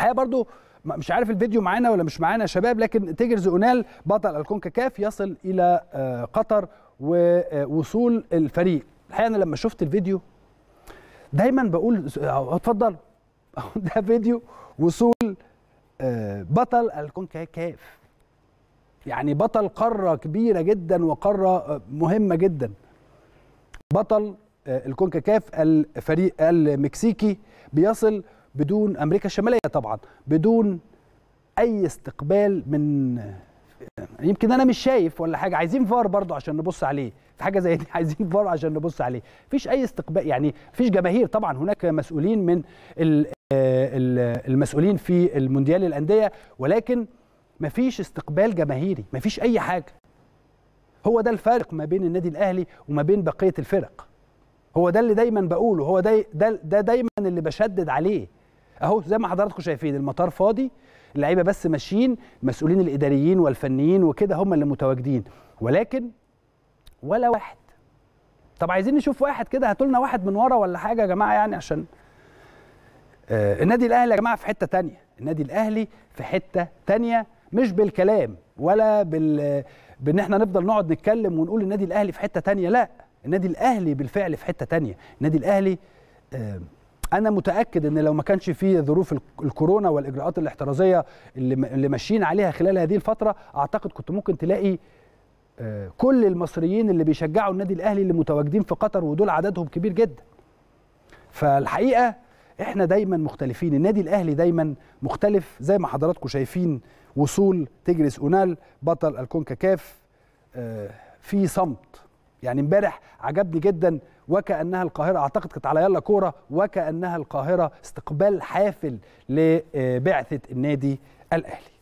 الحقيقه برضو مش عارف الفيديو معانا ولا مش معانا يا شباب لكن تيجرز اونال بطل الكونكاكاف يصل الى آه، قطر ووصول آه، الفريق الحقيقه انا لما شفت الفيديو دايما بقول اتفضل ده فيديو وصول آه، بطل الكونكاكاف يعني بطل قاره كبيره جدا وقاره مهمه جدا بطل الكونكاكاف الفريق المكسيكي بيصل بدون امريكا الشماليه طبعا بدون اي استقبال من يمكن انا مش شايف ولا حاجه عايزين فار برضه عشان نبص عليه في حاجه زي دي عايزين فار عشان نبص عليه مفيش اي استقبال يعني مفيش جماهير طبعا هناك مسؤولين من المسؤولين في المونديال الانديه ولكن مفيش استقبال جماهيري مفيش اي حاجه هو ده الفارق ما بين النادي الاهلي وما بين بقيه الفرق هو ده اللي دايما بقوله هو ده ده, ده دايما اللي بشدد عليه اهو زي ما حضراتكم شايفين المطار فاضي اللعيبه بس ماشيين المسؤولين الاداريين والفنيين وكده هم اللي متواجدين ولكن ولا واحد طب عايزين نشوف واحد كده هاتوا لنا واحد من ورا ولا حاجه يا جماعه يعني عشان آه النادي الاهلي يا جماعه في حته تانية النادي الاهلي في حته تانية مش بالكلام ولا بال بان احنا نفضل نقعد نتكلم ونقول النادي الاهلي في حته تانية لا النادي الاهلي بالفعل في حته تانية النادي الاهلي آه انا متاكد ان لو ما كانش في ظروف الكورونا والاجراءات الاحترازيه اللي ماشيين عليها خلال هذه الفتره اعتقد كنت ممكن تلاقي آه، كل المصريين اللي بيشجعوا النادي الاهلي اللي متواجدين في قطر ودول عددهم كبير جدا فالحقيقه احنا دايما مختلفين النادي الاهلي دايما مختلف زي ما حضراتكم شايفين وصول تجريس اونال بطل الكونكاكاف آه، في صمت يعني امبارح عجبني جدا وكانها القاهره اعتقد كانت على يلا كوره وكانها القاهره استقبال حافل لبعثه النادي الاهلي